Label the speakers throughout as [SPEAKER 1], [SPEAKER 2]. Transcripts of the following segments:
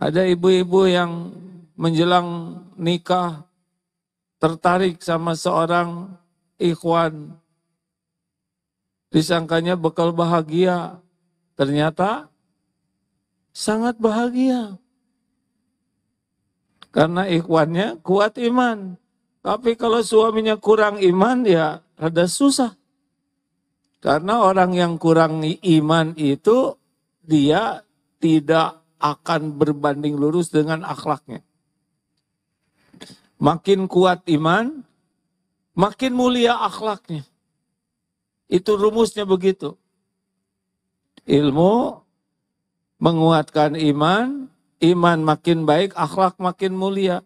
[SPEAKER 1] Ada ibu-ibu yang menjelang nikah tertarik sama seorang ikhwan. Disangkanya bekal bahagia. Ternyata sangat bahagia. Karena ikhwannya kuat iman. Tapi kalau suaminya kurang iman ya rada susah. Karena orang yang kurang iman itu dia tidak akan berbanding lurus dengan akhlaknya. Makin kuat iman, makin mulia akhlaknya. Itu rumusnya begitu. Ilmu menguatkan iman, iman makin baik, akhlak makin mulia.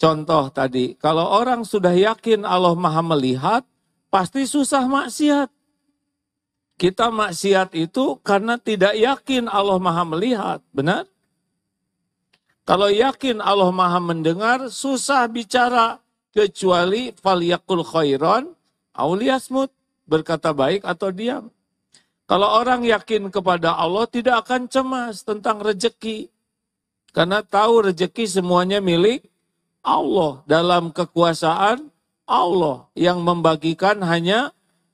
[SPEAKER 1] Contoh tadi, kalau orang sudah yakin Allah Maha Melihat, pasti susah maksiat. Kita maksiat itu karena tidak yakin Allah Maha melihat, benar? Kalau yakin Allah Maha mendengar, susah bicara kecuali Faliyakul khairon auliasmut berkata baik atau diam. Kalau orang yakin kepada Allah tidak akan cemas tentang rejeki. Karena tahu rejeki semuanya milik Allah dalam kekuasaan Allah yang membagikan hanya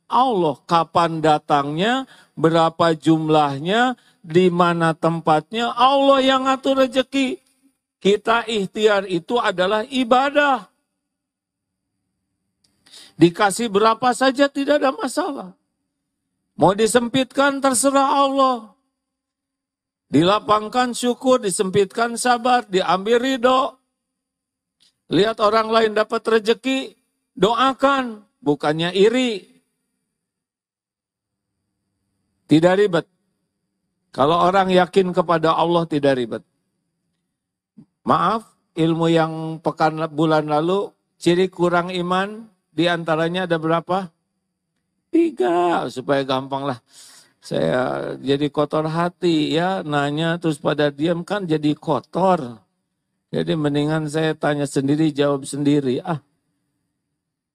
[SPEAKER 1] Allah kapan datangnya, berapa jumlahnya, di mana tempatnya, Allah yang ngatur rezeki. Kita ikhtiar itu adalah ibadah. Dikasih berapa saja tidak ada masalah. Mau disempitkan terserah Allah. Dilapangkan syukur, disempitkan sabar, diambil ridho. Lihat orang lain dapat rezeki, doakan, bukannya iri, tidak ribet. Kalau orang yakin kepada Allah tidak ribet. Maaf, ilmu yang pekan bulan lalu, ciri kurang iman diantaranya ada berapa? Tiga, supaya gampang lah. Saya jadi kotor hati ya, nanya terus pada diam kan jadi kotor. Jadi mendingan saya tanya sendiri, jawab sendiri. Ah,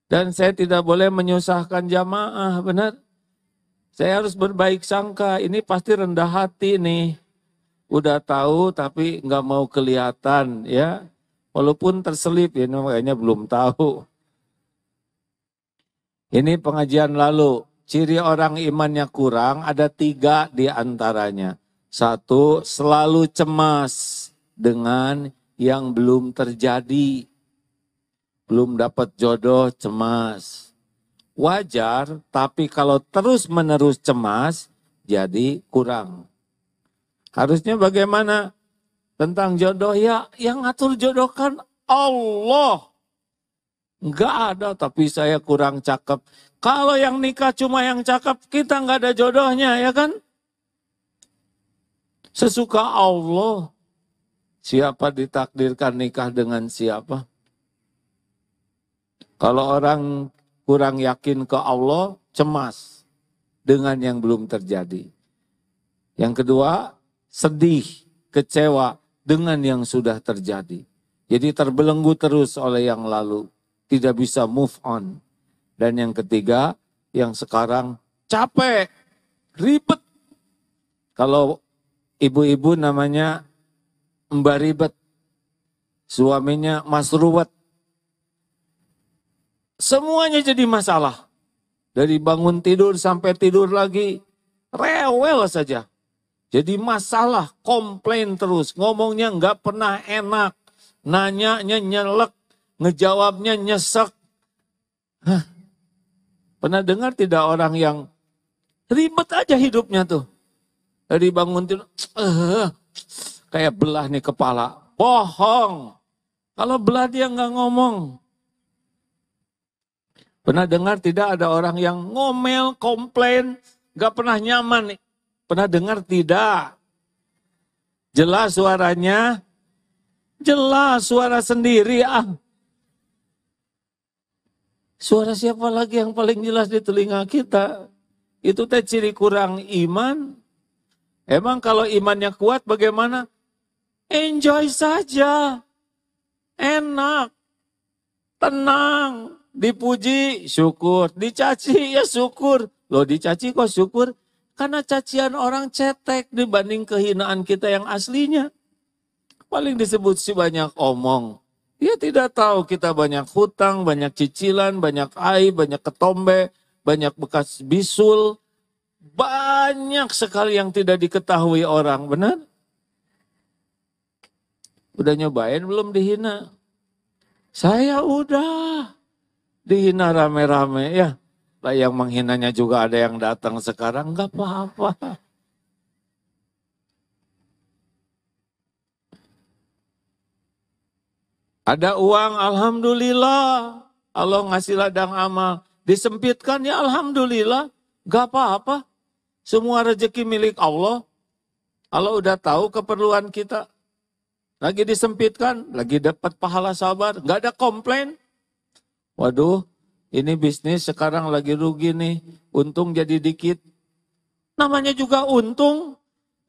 [SPEAKER 1] dan saya tidak boleh menyusahkan jamaah, benar? Saya harus berbaik sangka, ini pasti rendah hati nih. Udah tahu tapi nggak mau kelihatan ya. Walaupun terselip, ya, ini makanya belum tahu. Ini pengajian lalu. Ciri orang imannya kurang ada tiga di antaranya. Satu, selalu cemas dengan yang belum terjadi. Belum dapat jodoh, cemas wajar, tapi kalau terus-menerus cemas, jadi kurang. Harusnya bagaimana? Tentang jodoh, ya yang ngatur jodoh kan Allah. Enggak ada, tapi saya kurang cakep. Kalau yang nikah cuma yang cakep, kita enggak ada jodohnya, ya kan? Sesuka Allah. Siapa ditakdirkan nikah dengan siapa? Kalau orang kurang yakin ke Allah, cemas dengan yang belum terjadi. Yang kedua, sedih, kecewa dengan yang sudah terjadi. Jadi terbelenggu terus oleh yang lalu, tidak bisa move on. Dan yang ketiga, yang sekarang capek, ribet. Kalau ibu-ibu namanya Mbak Ribet, suaminya Mas Ruwet, Semuanya jadi masalah. Dari bangun tidur sampai tidur lagi, rewel saja. Jadi masalah, komplain terus. Ngomongnya nggak pernah enak. Nanyanya nyelek, ngejawabnya nyesek. Hah. Pernah dengar tidak orang yang ribet aja hidupnya tuh. Dari bangun tidur, uh, kayak belah nih kepala. Bohong. Kalau belah dia nggak ngomong, Pernah dengar tidak ada orang yang ngomel, komplain, gak pernah nyaman. Pernah dengar tidak? Jelas suaranya, jelas suara sendiri. Ah. Suara siapa lagi yang paling jelas di telinga kita? Itu teh ciri kurang iman. Emang kalau imannya kuat bagaimana? Enjoy saja. Enak. Tenang Dipuji, syukur. Dicaci, ya syukur. Loh dicaci kok syukur? Karena cacian orang cetek dibanding kehinaan kita yang aslinya. Paling disebut si banyak omong. Dia ya tidak tahu kita banyak hutang, banyak cicilan, banyak air, banyak ketombe, banyak bekas bisul. Banyak sekali yang tidak diketahui orang, benar? Udah nyobain belum dihina? Saya udah dihina rame-rame ya. Lah yang menghinanya juga ada yang datang sekarang, nggak apa-apa. Ada uang, alhamdulillah. Allah ngasih ladang amal. Disempitkan ya alhamdulillah. Gak apa-apa. Semua rezeki milik Allah. Allah udah tahu keperluan kita. Lagi disempitkan, lagi dapat pahala sabar. Gak ada komplain. Waduh, ini bisnis sekarang lagi rugi nih, untung jadi dikit. Namanya juga untung.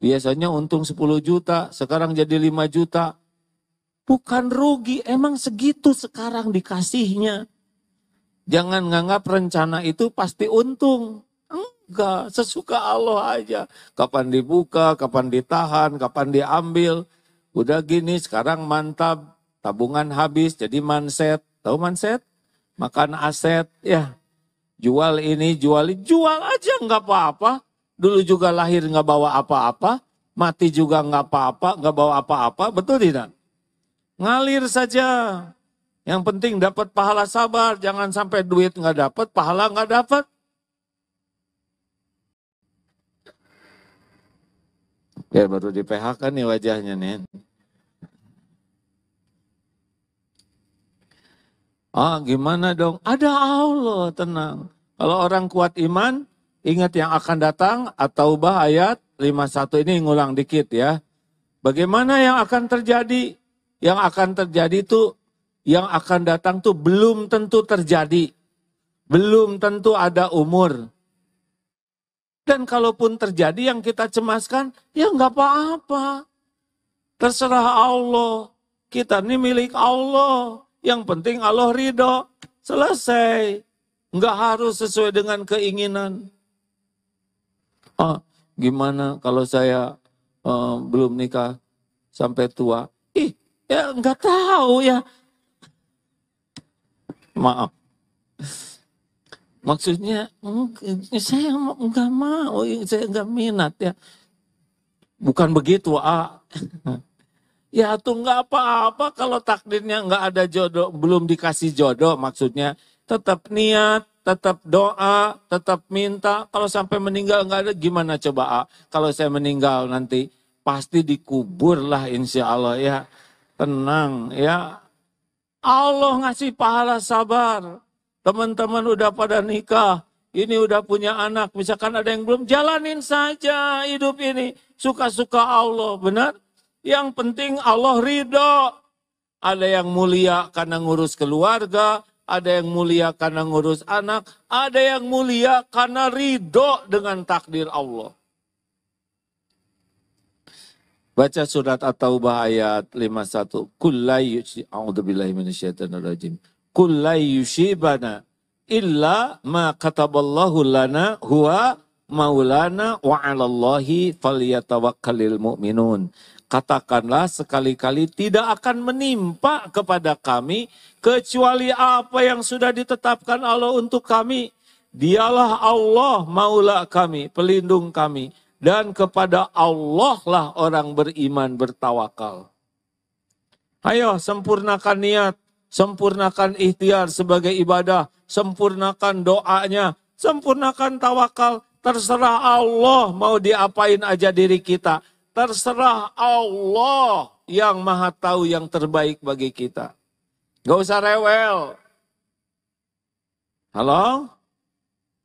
[SPEAKER 1] Biasanya untung 10 juta, sekarang jadi 5 juta. Bukan rugi, emang segitu sekarang dikasihnya. Jangan nganggap rencana itu pasti untung. Enggak, sesuka Allah aja. Kapan dibuka, kapan ditahan, kapan diambil. Udah gini, sekarang mantap. Tabungan habis, jadi manset. Tahu manset? makan aset, ya jual ini, jual ini, jual aja nggak apa-apa. Dulu juga lahir nggak bawa apa-apa, mati juga nggak apa-apa, nggak bawa apa-apa, betul tidak? Ngalir saja. Yang penting dapat pahala sabar, jangan sampai duit nggak dapat, pahala nggak dapat. Ya baru di PHK kan nih wajahnya nih. Ah, gimana dong? Ada Allah, tenang. Kalau orang kuat iman, ingat yang akan datang atau bah ayat 51 ini ngulang dikit ya. Bagaimana yang akan terjadi? Yang akan terjadi itu yang akan datang tuh belum tentu terjadi. Belum tentu ada umur. Dan kalaupun terjadi yang kita cemaskan, ya nggak apa-apa. Terserah Allah. Kita ini milik Allah. Yang penting Allah ridho. Selesai. Enggak harus sesuai dengan keinginan. Ah, gimana kalau saya uh, belum nikah sampai tua? Ih, ya nggak tahu ya. Maaf. Maksudnya saya enggak mau, saya enggak minat ya. Bukan begitu, Ah. Ya tuh nggak apa-apa kalau takdirnya nggak ada jodoh, belum dikasih jodoh maksudnya. Tetap niat, tetap doa, tetap minta. Kalau sampai meninggal nggak ada gimana coba A? Kalau saya meninggal nanti pasti dikubur lah insya Allah ya. Tenang ya. Allah ngasih pahala sabar. Teman-teman udah pada nikah, ini udah punya anak, misalkan ada yang belum, jalanin saja hidup ini. Suka-suka Allah, benar? Yang penting Allah ridho. Ada yang mulia karena ngurus keluarga, ada yang mulia karena ngurus anak, ada yang mulia karena ridho dengan takdir Allah. Baca surat At-Taubah ayat 51. Kullai yushi, a'udzubillahi minasyaitonir rajim. Kullai yushibana illa ma kataballahu lana huwa maulana wa 'alallahi falyatawakkalul mu'minun katakanlah sekali-kali tidak akan menimpa kepada kami kecuali apa yang sudah ditetapkan Allah untuk kami. Dialah Allah maula kami, pelindung kami dan kepada Allah lah orang beriman bertawakal. Ayo sempurnakan niat, sempurnakan ikhtiar sebagai ibadah, sempurnakan doanya, sempurnakan tawakal, terserah Allah mau diapain aja diri kita Terserah Allah yang maha tahu yang terbaik bagi kita. Gak usah rewel. Halo?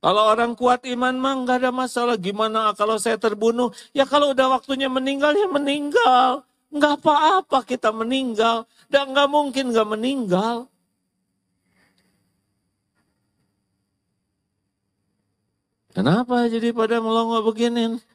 [SPEAKER 1] Kalau orang kuat iman mah nggak ada masalah. Gimana kalau saya terbunuh? Ya kalau udah waktunya meninggal ya meninggal. Nggak apa-apa kita meninggal. Dan nggak mungkin nggak meninggal. Kenapa jadi pada melongo begini?